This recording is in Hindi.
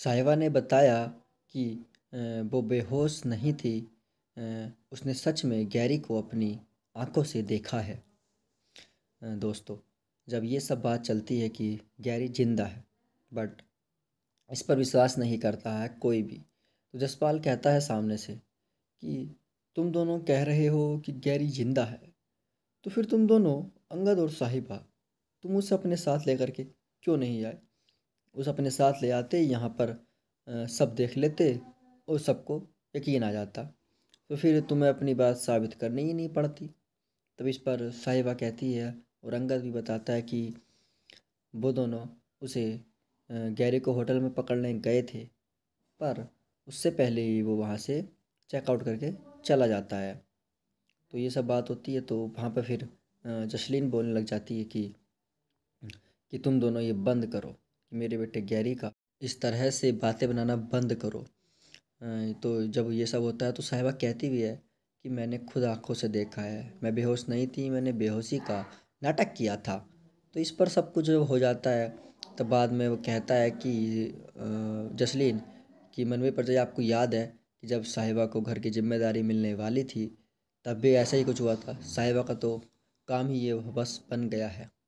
साहिबा ने बताया कि वो बेहोश नहीं थी उसने सच में गैरी को अपनी आंखों से देखा है दोस्तों जब ये सब बात चलती है कि गैरी जिंदा है बट इस पर विश्वास नहीं करता है कोई भी तो जसपाल कहता है सामने से कि तुम दोनों कह रहे हो कि गैरी जिंदा है तो फिर तुम दोनों अंगद और साहिबा तुम उसे अपने साथ लेकर के क्यों नहीं आए उस अपने साथ ले आते यहाँ पर सब देख लेते और सबको यकीन आ जाता तो फिर तुम्हें अपनी बात साबित करनी ही नहीं पड़ती तब इस पर साहिबा कहती है और अंगद भी बताता है कि वो दोनों उसे गैरी को होटल में पकड़ने गए थे पर उससे पहले ही वो वहाँ से चेकआउट करके चला जाता है तो ये सब बात होती है तो वहाँ पर फिर जशलीन बोलने लग जाती है कि कि तुम दोनों ये बंद करो मेरे बेटे गैरी का इस तरह से बातें बनाना बंद करो तो जब ये सब होता है तो साहिबा कहती भी है कि मैंने खुद आंखों से देखा है मैं बेहोश नहीं थी मैंने बेहोशी का नाटक किया था तो इस पर सब कुछ हो जाता है तब तो बाद में वो कहता है कि जसलीन कि मनवी परजाई आपको याद है कि जब साहिबा को घर की जिम्मेदारी मिलने वाली थी तब भी ऐसा ही कुछ हुआ था साहिबा का तो काम ही ये बस बन गया है